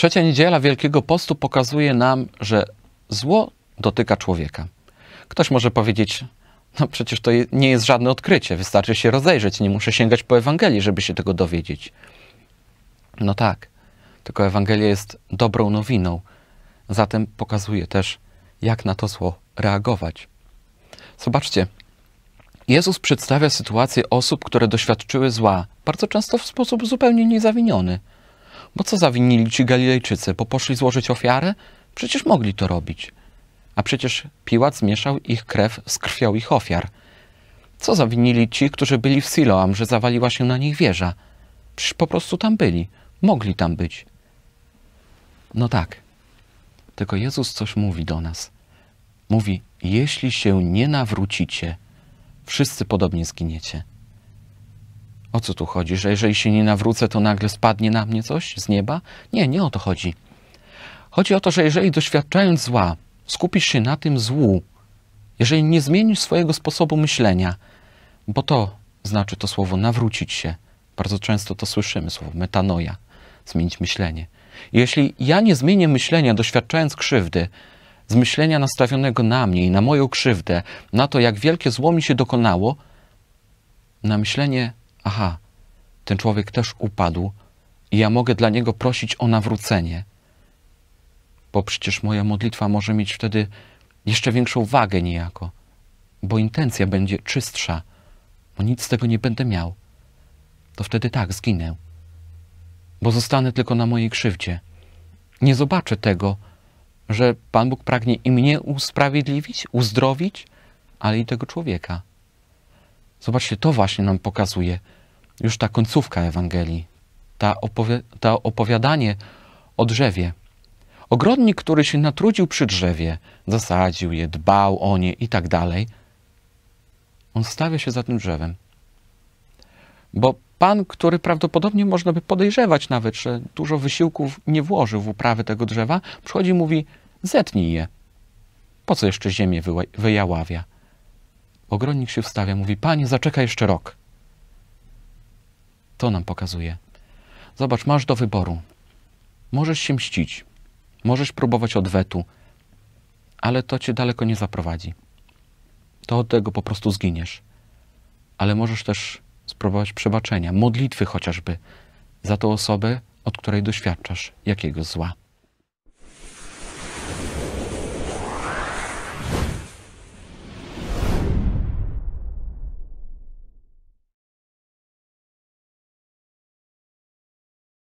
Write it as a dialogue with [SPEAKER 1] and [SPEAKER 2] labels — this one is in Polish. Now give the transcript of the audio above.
[SPEAKER 1] Trzecia niedziela Wielkiego Postu pokazuje nam, że zło dotyka człowieka. Ktoś może powiedzieć, no przecież to nie jest żadne odkrycie, wystarczy się rozejrzeć, nie muszę sięgać po Ewangelii, żeby się tego dowiedzieć. No tak, tylko Ewangelia jest dobrą nowiną, zatem pokazuje też, jak na to zło reagować. Zobaczcie, Jezus przedstawia sytuację osób, które doświadczyły zła, bardzo często w sposób zupełnie niezawiniony – bo co zawinili ci Galilejczycy? Bo poszli złożyć ofiarę? Przecież mogli to robić. A przecież Piłat zmieszał ich krew z krwią ich ofiar. Co zawinili ci, którzy byli w Siloam, że zawaliła się na nich wieża? Przecież po prostu tam byli. Mogli tam być. No tak. Tylko Jezus coś mówi do nas. Mówi, jeśli się nie nawrócicie, wszyscy podobnie zginiecie. O co tu chodzi? Że jeżeli się nie nawrócę, to nagle spadnie na mnie coś z nieba? Nie, nie o to chodzi. Chodzi o to, że jeżeli doświadczając zła, skupisz się na tym złu, jeżeli nie zmienisz swojego sposobu myślenia, bo to znaczy to słowo nawrócić się. Bardzo często to słyszymy, słowo metanoja, zmienić myślenie. jeśli ja nie zmienię myślenia, doświadczając krzywdy, z myślenia nastawionego na mnie i na moją krzywdę, na to, jak wielkie zło mi się dokonało, na myślenie aha, ten człowiek też upadł i ja mogę dla niego prosić o nawrócenie, bo przecież moja modlitwa może mieć wtedy jeszcze większą wagę niejako, bo intencja będzie czystsza, bo nic z tego nie będę miał. To wtedy tak, zginę, bo zostanę tylko na mojej krzywdzie. Nie zobaczę tego, że Pan Bóg pragnie i mnie usprawiedliwić, uzdrowić, ale i tego człowieka. Zobaczcie, to właśnie nam pokazuje już ta końcówka Ewangelii, ta, opowi ta opowiadanie o drzewie. Ogrodnik, który się natrudził przy drzewie, zasadził je, dbał o nie i tak dalej, on stawia się za tym drzewem. Bo pan, który prawdopodobnie można by podejrzewać nawet, że dużo wysiłków nie włożył w uprawę tego drzewa, przychodzi i mówi: Zetnij je. Po co jeszcze ziemię wyjaławia? Ogrodnik się wstawia, mówi: Panie, zaczekaj jeszcze rok. To nam pokazuje. Zobacz, masz do wyboru. Możesz się mścić, możesz próbować odwetu, ale to cię daleko nie zaprowadzi. To od tego po prostu zginiesz. Ale możesz też spróbować przebaczenia, modlitwy chociażby za tą osobę, od której doświadczasz jakiegoś zła.